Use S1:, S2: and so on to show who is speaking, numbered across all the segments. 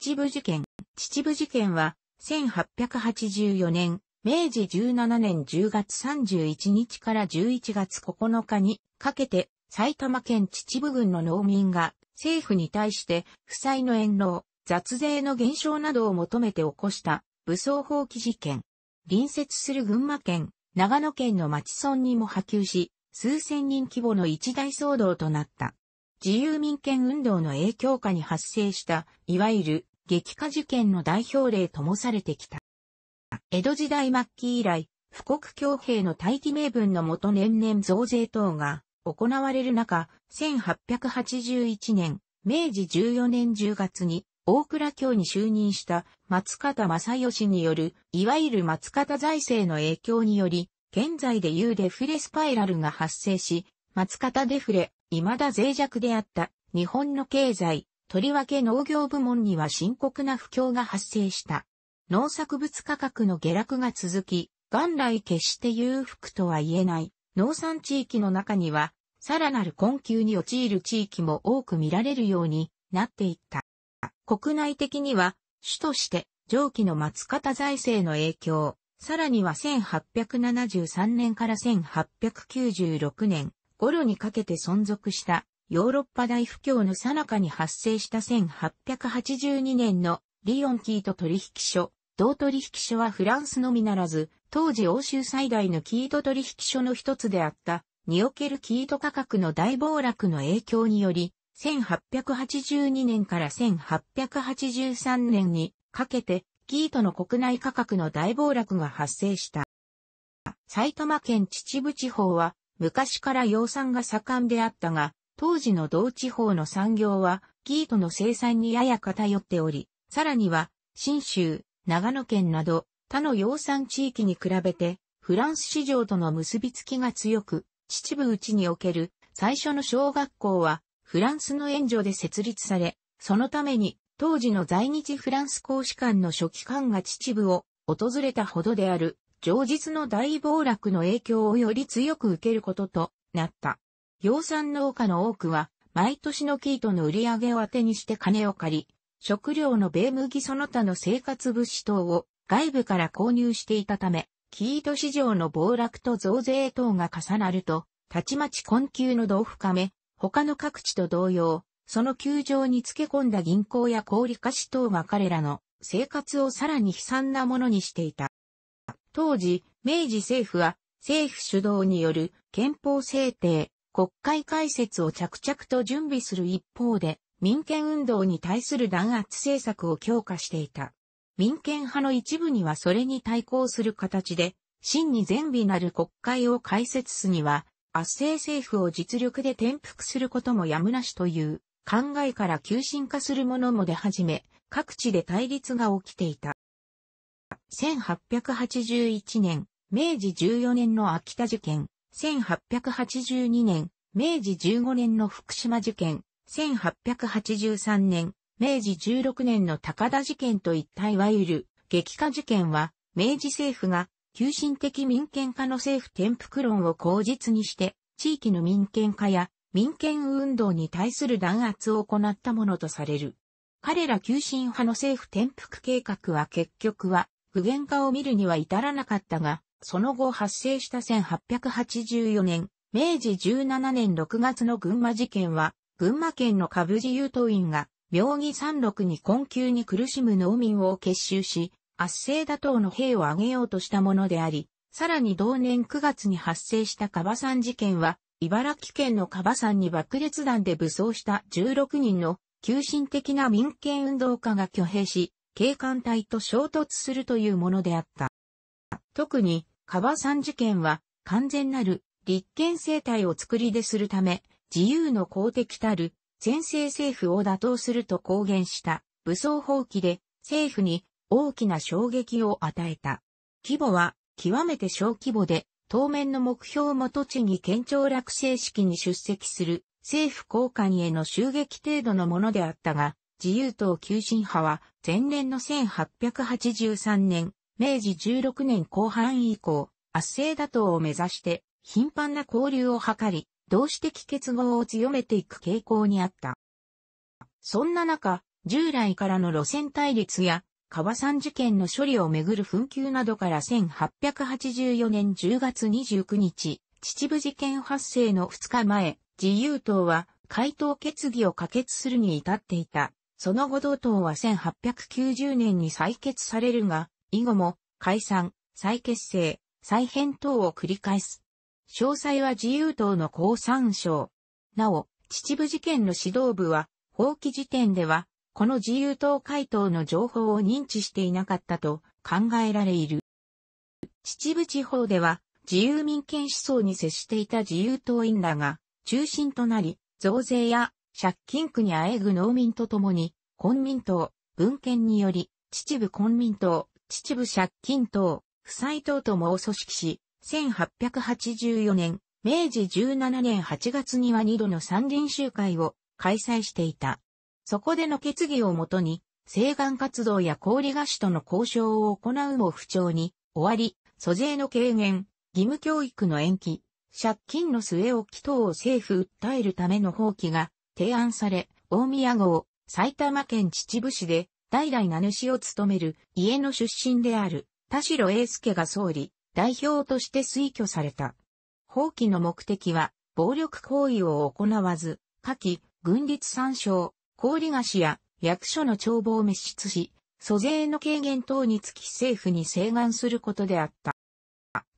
S1: 秩父事件。秩父事件は、1884年、明治17年10月31日から11月9日にかけて、埼玉県秩父郡の農民が、政府に対して、負債の延納、雑税の減少などを求めて起こした、武装放棄事件。隣接する群馬県、長野県の町村にも波及し、数千人規模の一大騒動となった。自由民権運動の影響下に発生した、いわゆる激化事件の代表例ともされてきた。江戸時代末期以来、富国強兵の待機名分のもと年々増税等が行われる中、1881年、明治14年10月に大蔵京に就任した松方正義による、いわゆる松方財政の影響により、現在で言うデフレスパイラルが発生し、松方デフレ、未だ脆弱であった日本の経済、とりわけ農業部門には深刻な不況が発生した。農作物価格の下落が続き、元来決して裕福とは言えない農産地域の中には、さらなる困窮に陥る地域も多く見られるようになっていった。国内的には、主として上記の松方財政の影響、さらには1873年から1896年頃にかけて存続したヨーロッパ大不況の最中に発生した1882年のリオンキート取引所、同取引所はフランスのみならず、当時欧州最大のキート取引所の一つであった、におけるキート価格の大暴落の影響により、1882年から1883年にかけて、キートの国内価格の大暴落が発生した。埼玉県秩父地方は、昔から養蚕が盛んであったが、当時の同地方の産業は、ートの生産にやや偏っており、さらには、新州、長野県など、他の養蚕地域に比べて、フランス市場との結びつきが強く、秩父内における最初の小学校は、フランスの援助で設立され、そのために、当時の在日フランス公使館の初期官が秩父を訪れたほどである、常日の大暴落の影響をより強く受けることとなった。養蚕農家の多くは、毎年の生糸の売り上げを当てにして金を借り、食料の米麦その他の生活物資等を外部から購入していたため、生糸市場の暴落と増税等が重なると、たちまち困窮の度を深め、他の各地と同様、その窮状につけ込んだ銀行や小売貸し等が彼らの生活をさらに悲惨なものにしていた。当時、明治政府は政府主導による憲法制定、国会開設を着々と準備する一方で、民権運動に対する弾圧政策を強化していた。民権派の一部にはそれに対抗する形で、真に善美なる国会を開設すには、圧政政府を実力で転覆することもやむなしという考えから急進化するものも出始め、各地で対立が起きていた。1881年、明治14年の秋田事件、1882年、明治15年の福島事件、1883年、明治16年の高田事件といったいわゆる激化事件は、明治政府が急進的民権化の政府転覆論を口実にして、地域の民権化や民権運動に対する弾圧を行ったものとされる。彼ら急進派の政府転覆計画は結局は、具現化を見るには至らなかったが、その後発生した1884年、明治17年6月の群馬事件は、群馬県の株自由党員が、妙義山麓に困窮に苦しむ農民を結集し、圧政打倒の兵を挙げようとしたものであり、さらに同年9月に発生したカバ山事件は、茨城県のカバ山に爆裂弾で武装した16人の急進的な民権運動家が挙兵し、警官隊と衝突するというものであった。特にカ川三事件は完全なる立憲政体を作り出するため、自由の公的たる全制政府を打倒すると公言した武装放棄で政府に大きな衝撃を与えた。規模は極めて小規模で、当面の目標も栃木県庁落成式に出席する政府高官への襲撃程度のものであったが、自由党急進派は前年の1883年明治16年後半以降、圧政打倒を目指して頻繁な交流を図り、同志的結合を強めていく傾向にあった。そんな中、従来からの路線対立や、川山事件の処理をめぐる紛糾などから1884年10月29日、秩父事件発生の2日前、自由党は回答決議を可決するに至っていた。その後同党は1890年に採決されるが、以後も解散、再結成、再編等を繰り返す。詳細は自由党の公参省。なお、秩父事件の指導部は、法規時点では、この自由党回答の情報を認知していなかったと考えられいる。秩父地方では、自由民権思想に接していた自由党員らが中心となり、増税や借金区にあえぐ農民と共に、本民党、文献により、秩父混民党、秩父借金等、負債等ともを組織し、1884年、明治17年8月には2度の三輪集会を開催していた。そこでの決議をもとに、請願活動や氷菓子との交渉を行うも不調に、終わり、租税の軽減、義務教育の延期、借金の末置き等を政府訴えるための放棄が提案され、大宮号、埼玉県秩父市で代々名主を務める家の出身である田代英介が総理、代表として推挙された。放棄の目的は、暴力行為を行わず、下記、軍立参照、氷菓子や役所の帳簿を滅失し、租税の軽減等につき政府に請願することであった。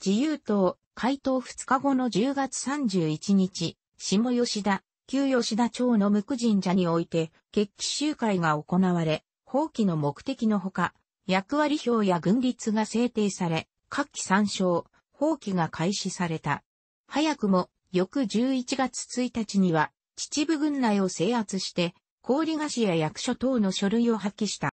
S1: 自由党、回答2日後の10月31日、下吉田、旧吉田町の無垢神社において、決起集会が行われ、放棄の目的のほか、役割表や軍律が制定され、各期参照、放棄が開始された。早くも、翌11月1日には、秩父軍内を制圧して、氷菓子や役所等の書類を破棄した。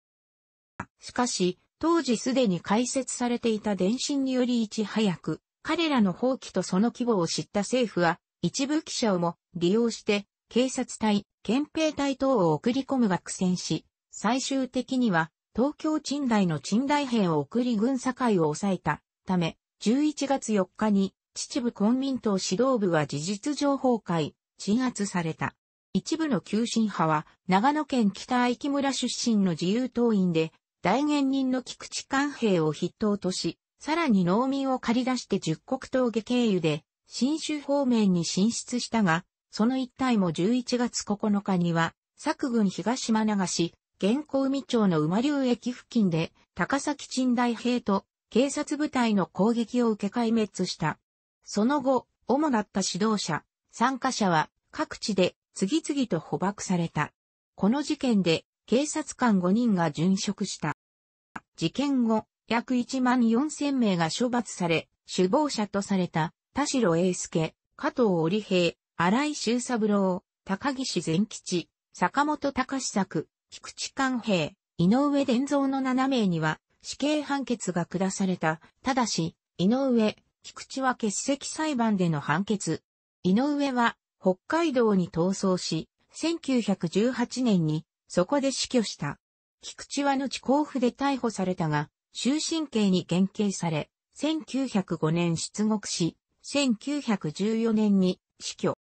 S1: しかし、当時すでに開設されていた電信によりいち早く、彼らの放棄とその規模を知った政府は、一部記者をも利用して、警察隊、憲兵隊等を送り込むが苦戦し、最終的には東京賃代の賃代兵を送り軍境を抑えたため、11月4日に秩父公民党指導部は事実上崩壊、鎮圧された。一部の急進派は、長野県北愛木村出身の自由党員で、大元人の菊池官兵を筆頭とし、さらに農民を借り出して十国峠経由で、新州方面に進出したが、その一帯も11月9日には、作軍東島流し、現行海町の馬流駅付近で、高崎鎮大兵と警察部隊の攻撃を受け壊滅した。その後、主だった指導者、参加者は各地で次々と捕獲された。この事件で警察官5人が殉職した。事件後、約1万4000名が処罰され、首謀者とされた田代英介、加藤織平、荒井修三郎、高岸善吉、坂本隆作、菊池官兵、井上伝蔵の7名には死刑判決が下された。ただし、井上、菊池は欠席裁判での判決。井上は北海道に逃走し、1918年にそこで死去した。菊池は後甲府で逮捕されたが、終身刑に減刑され、1905年出国し、1914年に死去。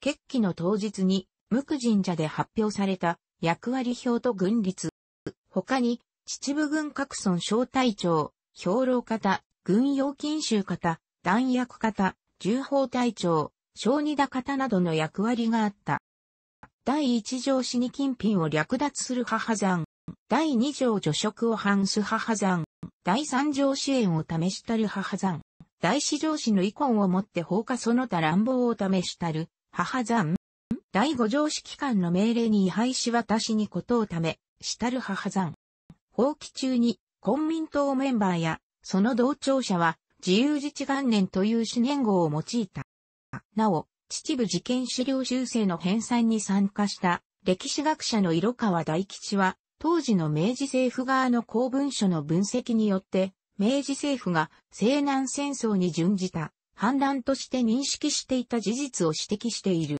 S1: 決起の当日に、無垢神社で発表された役割表と軍律。他に、秩父軍各村小隊長、兵糧方、軍用禁酒方、弾薬方、重砲隊長、小二田方などの役割があった。第一条死に金品を略奪する母山。第二条助職を反す母山。第三条支援を試したる母山。第四条死の遺恨をもって放火その他乱暴を試したる母山。第五条指揮官の命令に違反し私にことをため、したる母山。放棄中に、公民党メンバーや、その同調者は、自由自治元年という主年号を用いた。なお、秩父事件資料修正の編纂に参加した歴史学者の色川大吉は、当時の明治政府側の公文書の分析によって、明治政府が西南戦争に準じた反乱として認識していた事実を指摘している。